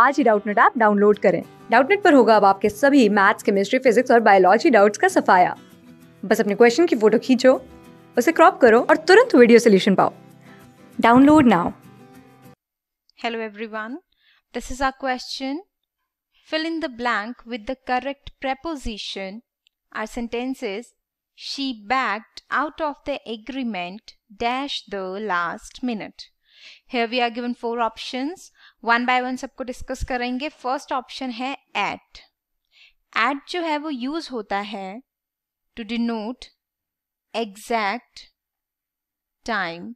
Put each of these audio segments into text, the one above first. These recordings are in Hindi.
आज ही डाउटनेट ऐप डाउनलोड करें डाउटनेट पर होगा अब आपके सभी मैथ्स केमिस्ट्री फिजिक्स और बायोलॉजी डाउट्स का सफाया बस अपने क्वेश्चन की फोटो खींचो उसे क्रॉप करो और तुरंत वीडियो सोल्यूशन पाओ download now hello everyone this is our question fill in the blank with the correct preposition. Our sentence is, she backed out of the agreement dash the last minute. Here we are given four options. One by one सबको डिस्कस करेंगे फर्स्ट ऑप्शन है एट एट जो है वो यूज होता है टू डिनोट एग्जैक्ट टाइम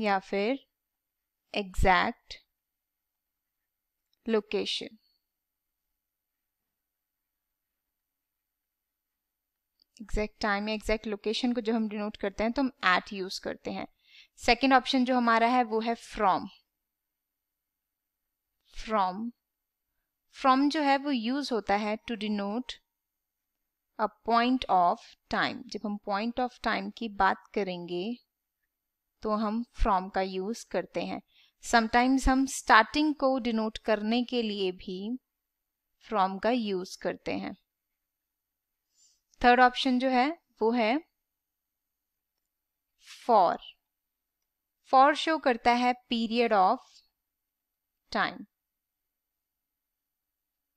या फिर एग्जैक्ट लोकेशन एग्जैक्ट टाइम या एग्जैक्ट लोकेशन को जब हम डिनोट करते हैं तो हम एट यूज करते हैं सेकेंड ऑप्शन जो हमारा है वो है फ्रॉम फ्रॉम फ्रॉम जो है वो यूज होता है to denote a point of time जब हम पॉइंट ऑफ टाइम की बात करेंगे तो हम फ्रॉम का यूज करते हैं समटाइम्स हम स्टार्टिंग को डिनोट करने के लिए भी फ्रॉम का यूज करते हैं थर्ड ऑप्शन जो है वो है फॉर फॉर शो करता है period of time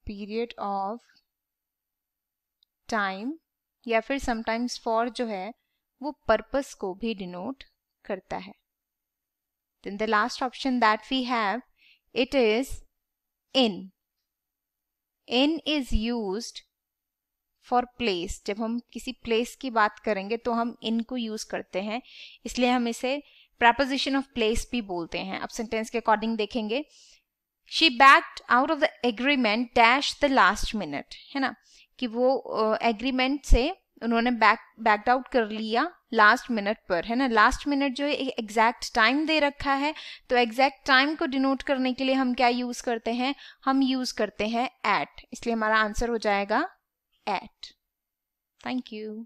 period of time या फिर समटाइम्स फॉर जो है वो पर्पस को भी डिनोट करता है then the last option that we have it is in in is use for place जब हम किसी प्लेस की बात करेंगे तो हम इन को यूज़ करते हैं इसलिए हम इसे प्रपोजिशन ऑफ प्लेस भी बोलते हैं अब सेंटेंस के अकॉर्डिंग देखेंगे she backed out of the agreement dash the last minute है ना कि वो एग्रीमेंट uh, से उन्होंने बैक बैकड आउट कर लिया लास्ट मिनट पर है ना लास्ट मिनट जो एक एग्जैक्ट टाइम दे रखा है तो एग्जैक्ट टाइम को डिनोट करने के लिए हम क्या यूज करते हैं हम यूज करते हैं एट इसलिए हमारा आंसर हो जाएगा एट थैंक यू